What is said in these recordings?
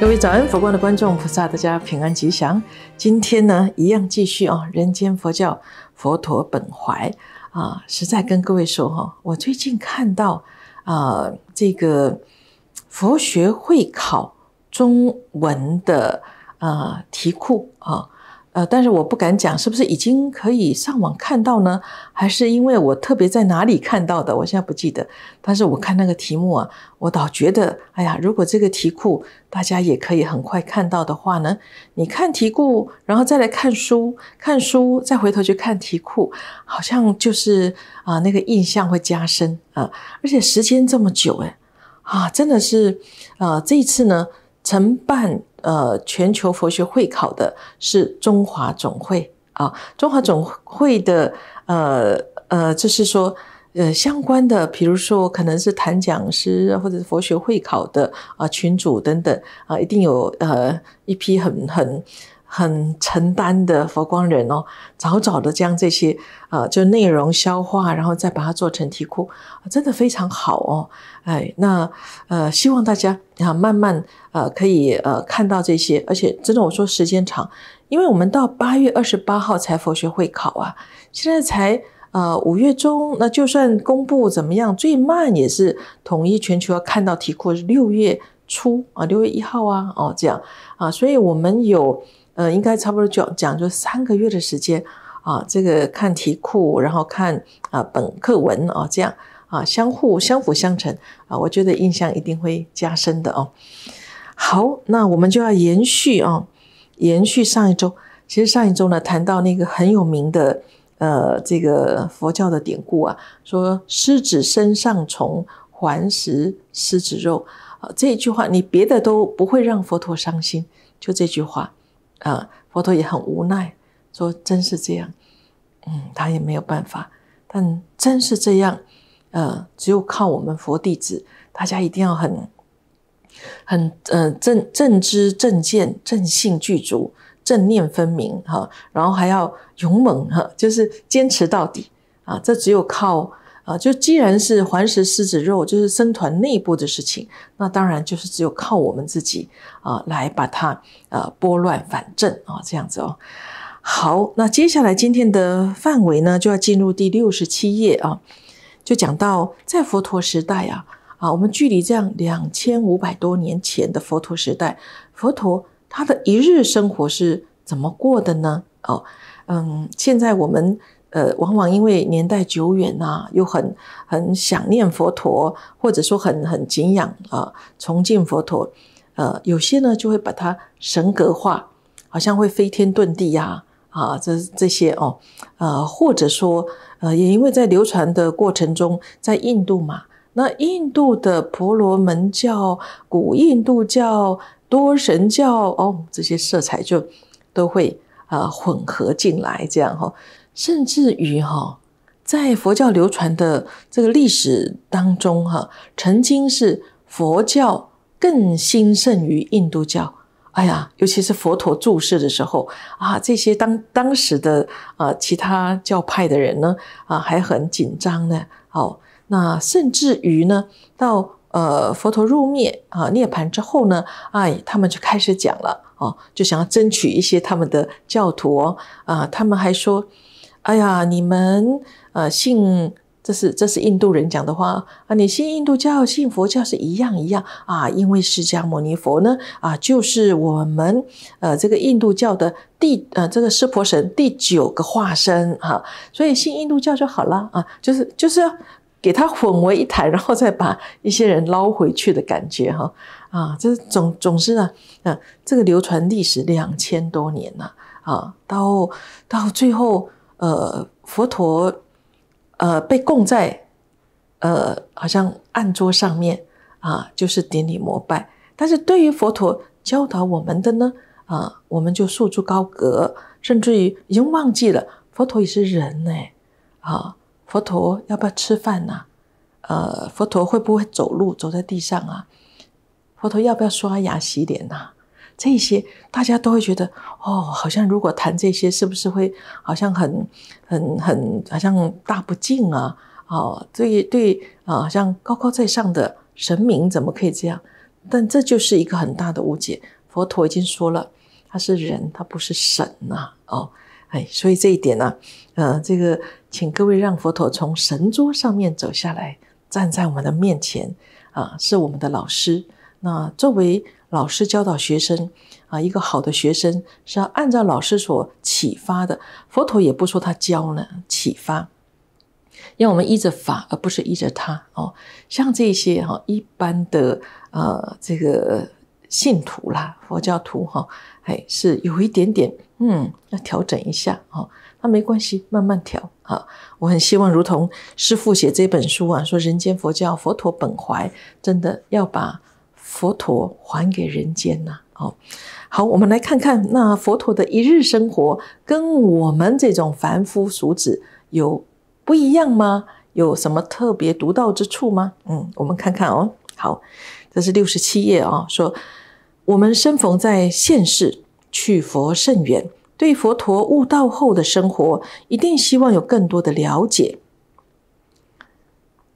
各位早安，佛光的观众菩萨，大家平安吉祥。今天呢，一样继续啊，人间佛教佛陀本怀啊，实在跟各位说哈，我最近看到啊，这个佛学会考中文的啊题库啊。呃，但是我不敢讲是不是已经可以上网看到呢？还是因为我特别在哪里看到的？我现在不记得。但是我看那个题目啊，我倒觉得，哎呀，如果这个题库大家也可以很快看到的话呢，你看题库，然后再来看书，看书再回头去看题库，好像就是啊，那个印象会加深啊。而且时间这么久，哎，啊，真的是，呃，这一次呢。承办呃全球佛学会考的是中华总会啊，中华总会的呃呃就是说呃相关的，比如说可能是谈讲师或者是佛学会考的啊群主等等啊，一定有呃一批很很。很承担的佛光人哦，早早的将这些呃就内容消化，然后再把它做成题库，真的非常好哦。哎，那呃希望大家啊慢慢呃可以呃看到这些，而且真的我说时间长，因为我们到八月二十八号才佛学会考啊，现在才呃五月中，那就算公布怎么样，最慢也是统一全球要看到题库是六月初啊，六月一号啊，哦这样啊，所以我们有。呃，应该差不多就讲就三个月的时间啊，这个看题库，然后看啊本课文啊，这样啊相互相辅相成啊，我觉得印象一定会加深的哦。好，那我们就要延续啊，延续上一周。其实上一周呢，谈到那个很有名的呃这个佛教的典故啊，说狮子身上虫，还食狮子肉啊，这一句话你别的都不会让佛陀伤心，就这句话。啊，佛陀也很无奈，说真是这样，嗯，他也没有办法。但真是这样，呃，只有靠我们佛弟子，大家一定要很、很、呃正正知正见正性具足，正念分明哈，然后还要勇猛哈，就是坚持到底啊，这只有靠。啊，就既然是环食狮子肉，就是僧团内部的事情，那当然就是只有靠我们自己啊，来把它呃拨乱反正啊，这样子哦。好，那接下来今天的范围呢，就要进入第六十七页啊，就讲到在佛陀时代啊，啊，我们距离这样两千五百多年前的佛陀时代，佛陀他的一日生活是怎么过的呢？哦，嗯，现在我们。呃，往往因为年代久远啊，又很很想念佛陀，或者说很很敬仰啊，崇敬佛陀，呃，有些呢就会把它神格化，好像会飞天遁地呀，啊，这这些哦，呃，或者说，呃，也因为在流传的过程中，在印度嘛，那印度的婆罗门教、古印度教、多神教哦，这些色彩就都会啊混合进来，这样哈。甚至于哈，在佛教流传的这个历史当中哈，曾经是佛教更兴盛于印度教。哎呀，尤其是佛陀注释的时候啊，这些当当时的啊其他教派的人呢啊，还很紧张呢。好，那甚至于呢，到呃佛陀入灭啊涅盘之后呢，哎，他们就开始讲了哦，就想要争取一些他们的教徒哦啊，他们还说。哎呀，你们呃信这是这是印度人讲的话啊，你信印度教、信佛教是一样一样啊，因为释迦牟尼佛呢啊，就是我们呃这个印度教的第呃这个湿婆神第九个化身哈，所以信印度教就好了啊，就是就是要给他混为一谈，然后再把一些人捞回去的感觉哈啊，这总总是啊嗯，这个流传历史两千多年了啊，到到最后。呃，佛陀，呃，被供在呃，好像案桌上面啊，就是顶礼膜拜。但是对于佛陀教导我们的呢，啊，我们就束之高阁，甚至于已经忘记了，佛陀也是人呢。啊，佛陀要不要吃饭呢？呃，佛陀会不会走路，走在地上啊？佛陀要不要刷牙洗脸呐？这些大家都会觉得哦，好像如果谈这些，是不是会好像很、很、很，好像大不敬啊？哦，对对啊，像高高在上的神明怎么可以这样？但这就是一个很大的误解。佛陀已经说了，他是人，他不是神呐。哦，哎，所以这一点呢，呃，这个请各位让佛陀从神桌上面走下来，站在我们的面前啊，是我们的老师。那作为老师教导学生啊，一个好的学生是要按照老师所启发的。佛陀也不说他教呢，启发，让我们依着法，而不是依着他哦。像这些哈一般的呃这个信徒啦，佛教徒哈，还是有一点点嗯，要调整一下哈。那没关系，慢慢调啊。我很希望，如同师父写这本书啊，说人间佛教佛陀本怀，真的要把。佛陀还给人间呐！哦，好，我们来看看那佛陀的一日生活，跟我们这种凡夫俗子有不一样吗？有什么特别独到之处吗？嗯，我们看看哦。好，这是六十七页啊，说我们生逢在现世，去佛甚远，对佛陀悟道后的生活，一定希望有更多的了解。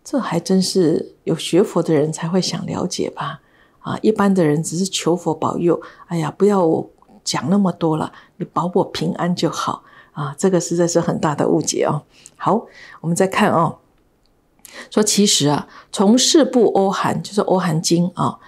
这还真是有学佛的人才会想了解吧。啊，一般的人只是求佛保佑。哎呀，不要讲那么多了，你保我平安就好啊！这个实在是很大的误解哦。好，我们再看啊，说其实啊，从《四部欧含就是《欧含经》啊，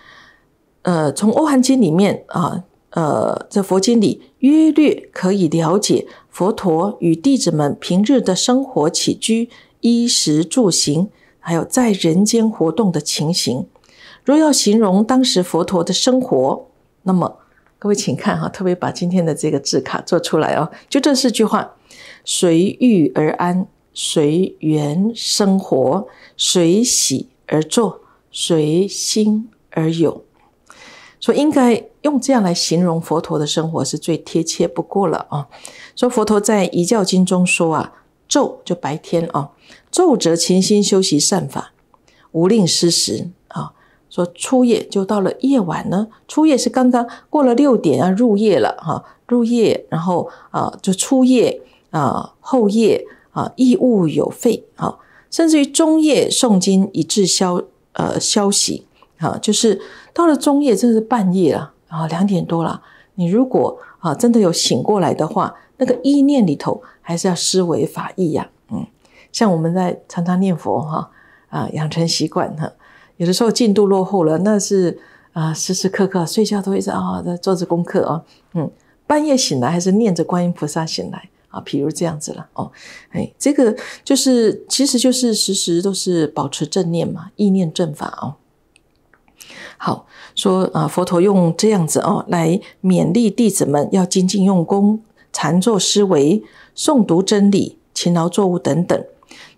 呃，从《欧含经》里面啊，呃，在佛经里约略可以了解佛陀与弟子们平日的生活起居、衣食住行，还有在人间活动的情形。若要形容当时佛陀的生活，那么各位请看哈，特别把今天的这个字卡做出来哦，就这四句话：随遇而安，随缘生活，随喜而做，随心而有。所以应该用这样来形容佛陀的生活是最贴切不过了啊。说佛陀在《遗教经》中说啊，昼就白天啊，昼则勤心修习善法，无令失时。说初夜就到了夜晚呢，初夜是刚刚过了六点啊，入夜了哈，入夜，然后啊，就初夜啊，后夜啊，亦物有废啊，甚至于中夜诵经以致消呃消息啊，就是到了中夜，甚是半夜了啊，两点多了，你如果啊真的有醒过来的话，那个意念里头还是要思维法意呀，嗯，像我们在常常念佛哈啊，养成习惯哈。有的时候进度落后了，那是啊，时时刻刻睡觉都一直啊在做着功课啊，嗯，半夜醒来还是念着观音菩萨醒来啊，比如这样子了哦，哎，这个就是其实就是时时都是保持正念嘛，意念正法哦。好说啊，佛陀用这样子哦来勉励弟子们要精进用功、禅坐思维、诵读真理、勤劳作物等等。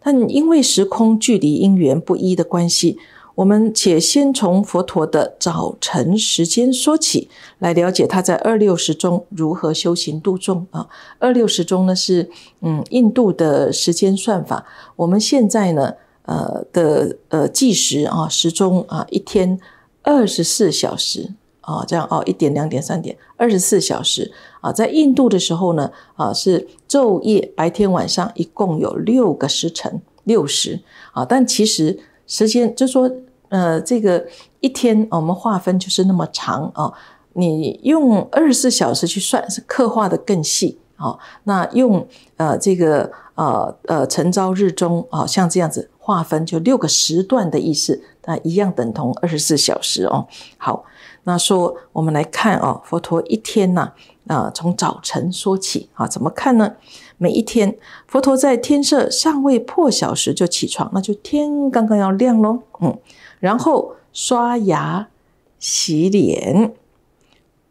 但因为时空距离、因缘不一的关系。我们且先从佛陀的早晨时间说起来，了解他在二六时中如何修行度众啊。二六时中呢是嗯印度的时间算法。我们现在呢呃的呃计时啊时钟啊一天二十四小时啊这样哦一点两点三点二十四小时啊在印度的时候呢啊是昼夜白天晚上一共有六个时辰六十啊但其实时间就说。呃，这个一天我们划分就是那么长哦。你用二十四小时去算，是刻画的更细哦。那用呃这个呃呃晨朝日中啊，像这样子划分，就六个时段的意思，那一样等同二十四小时哦。好，那说我们来看哦，佛陀一天呐、啊，从早晨说起啊，怎么看呢？每一天佛陀在天色尚未破晓时就起床，那就天刚刚要亮喽，嗯。然后刷牙、洗脸。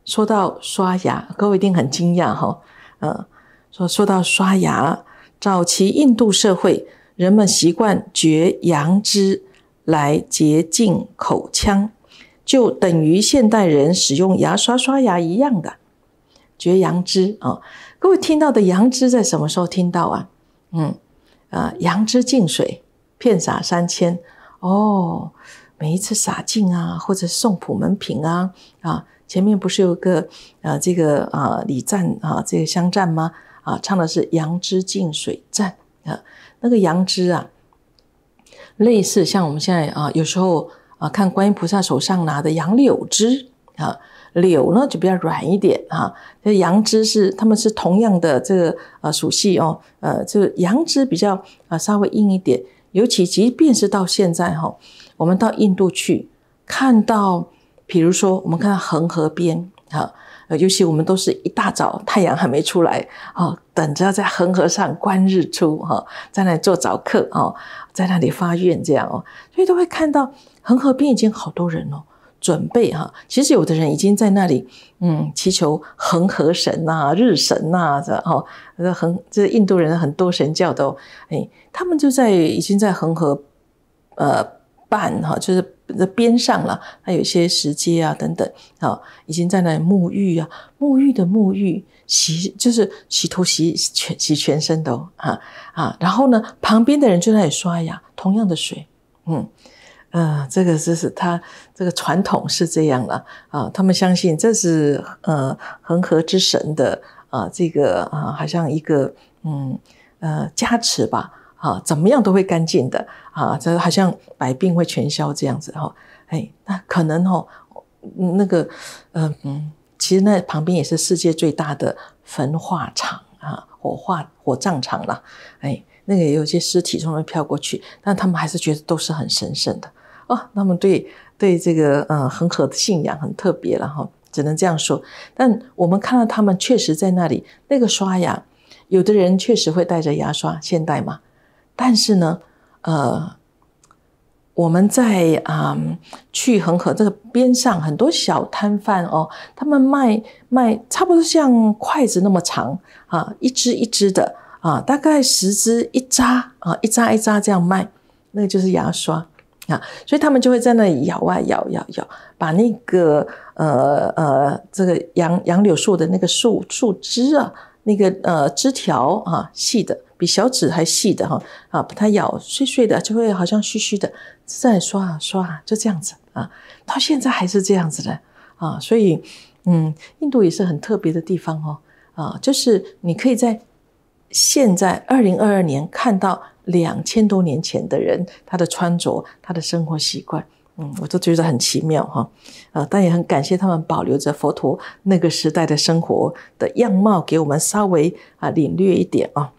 说到刷牙，各位一定很惊讶哈，嗯，说说到刷牙，早期印度社会人们习惯嚼羊脂来洁净口腔，就等于现代人使用牙刷刷牙一样的。嚼羊脂啊，各位听到的羊脂在什么时候听到啊？嗯，啊，羊脂净水，片洒三千，哦。每一次洒净啊，或者送普门品啊，啊，前面不是有个呃这个啊礼赞啊，这个香赞吗？啊，唱的是杨枝净水赞啊，那个杨枝啊，类似像我们现在啊，有时候啊，看观音菩萨手上拿的杨柳枝啊，柳呢就比较软一点啊，那杨枝是它们是同样的这个呃属性哦，呃，就杨枝比较啊稍微硬一点，尤其即便是到现在哈。我们到印度去，看到，比如说，我们看到恒河边，哈，呃，尤其我们都是一大早，太阳还没出来，哦，等着在恒河上观日出，哈，在那里做早课，哦，在那里发愿，这样哦，所以都会看到恒河边已经好多人哦，准备哈。其实有的人已经在那里，嗯，祈求恒河神呐、日神呐，这哈，恒这印度人很多神教的，哎，他们就在已经在恒河，呃。半哈就是的边上了，还有一些石阶啊等等，啊，已经在那里沐浴啊，沐浴的沐浴，洗就是洗头洗全洗全身的哦，哈啊，然后呢，旁边的人就在那里刷牙，同样的水，嗯呃，这个就是他这个传统是这样了啊，他们相信这是呃恒河之神的啊，这个啊好像一个嗯呃加持吧。啊，怎么样都会干净的啊，这好像百病会全消这样子哈。哎，那可能哈，那个，嗯嗯，其实那旁边也是世界最大的焚化厂啊，火化火葬场啦。哎，那个有些尸体从那飘过去，但他们还是觉得都是很神圣的哦。那么对对这个嗯恒河的信仰很特别了哈，只能这样说。但我们看到他们确实在那里那个刷牙，有的人确实会带着牙刷，现代嘛。但是呢，呃，我们在啊，去恒河这个边上，很多小摊贩哦，他们卖卖差不多像筷子那么长啊，一支一支的啊，大概十支一扎啊，一扎一扎这样卖，那个就是牙刷啊，所以他们就会在那里咬啊咬咬咬，把那个呃呃这个杨杨柳树的那个树树枝啊，那个呃枝条啊细的。比小指还细的哈啊，把它咬碎碎的，就会好像虚虚的，再刷啊刷，啊，就这样子啊，到现在还是这样子的啊，所以嗯，印度也是很特别的地方哦啊，就是你可以在现在二零二二年看到两千多年前的人他的穿着他的生活习惯，嗯，我都觉得很奇妙哈啊，但也很感谢他们保留着佛陀那个时代的生活的样貌，给我们稍微啊领略一点啊。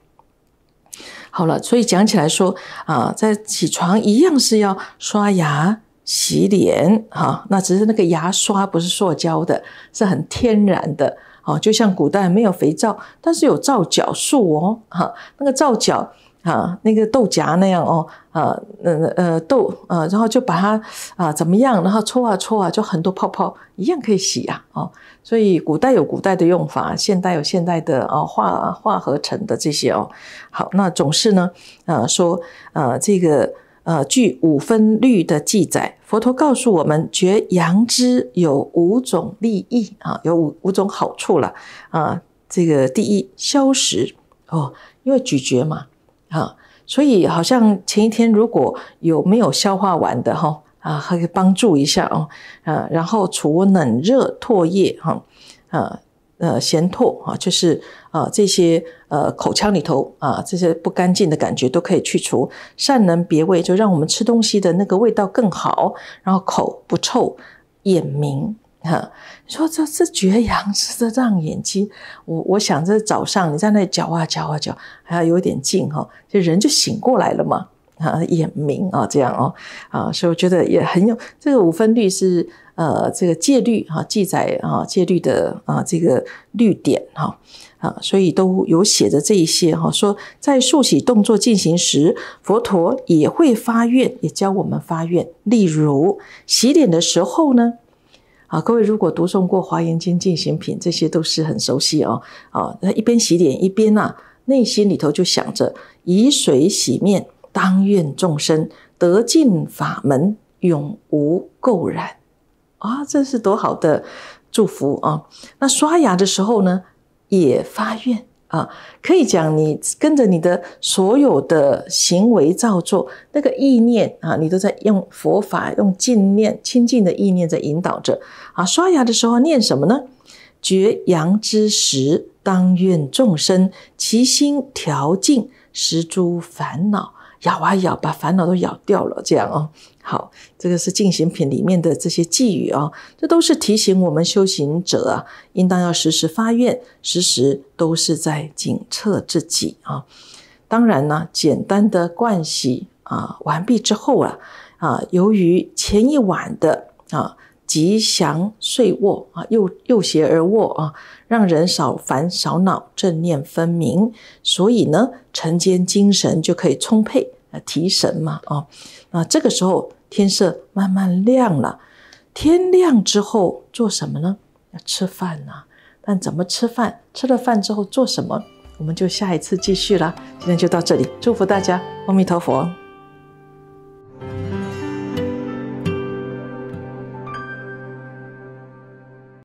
好了，所以讲起来说啊，在起床一样是要刷牙洗脸啊。那只是那个牙刷不是塑胶的，是很天然的哦。就像古代没有肥皂，但是有皂角树哦。哈，那个皂角。啊，那个豆荚那样哦，啊，那呃豆呃，然后就把它啊怎么样，然后搓啊搓啊，就很多泡泡，一样可以洗呀，哦，所以古代有古代的用法，现代有现代的啊化化合成的这些哦。好，那总是呢，呃说呃这个呃据五分律的记载，佛陀告诉我们，嚼杨枝有五种利益啊，有五五种好处了啊。这个第一消食哦，因为咀嚼嘛。啊，所以好像前一天如果有没有消化完的哈啊，可以帮助一下哦。啊，然后除冷热唾液哈，呃呃咸唾哈，就是啊这些呃口腔里头啊这些不干净的感觉都可以去除，善能别味，就让我们吃东西的那个味道更好，然后口不臭，眼明。你说这这绝阳，这这样眼睛，我我想这早上你在那里搅啊搅啊搅，还要有点劲哈，就人就醒过来了嘛，啊，眼明啊这样哦，啊，所以我觉得也很有这个五分律是呃这个戒律哈，记载啊戒律的啊这个律典哈啊，所以都有写着这一些哈，说在竖起动作进行时，佛陀也会发愿，也教我们发愿，例如洗脸的时候呢。啊，各位如果读诵过《华严经》进行品，这些都是很熟悉哦。啊，那一边洗脸一边呢，内心里头就想着以水洗面，当愿众生得尽法门，永无垢染。啊，这是多好的祝福啊！那刷牙的时候呢，也发愿。啊，可以讲你跟着你的所有的行为造作，那个意念啊，你都在用佛法、用净念、清净的意念在引导着。啊，刷牙的时候念什么呢？绝阳之时，当愿众生其心调静，实诸烦恼。咬啊咬，把烦恼都咬掉了，这样哦。好，这个是进行品里面的这些寄语哦，这都是提醒我们修行者啊，应当要时时发愿，时时都是在警测自己啊。当然呢，简单的灌洗啊完毕之后啊，啊，由于前一晚的啊吉祥睡卧啊，右右斜而卧啊，让人少烦少恼，正念分明，所以呢，晨间精神就可以充沛。提神嘛，啊，那这个时候天色慢慢亮了，天亮之后做什么呢？要吃饭呐。但怎么吃饭？吃了饭之后做什么？我们就下一次继续了。今天就到这里，祝福大家，阿弥陀佛。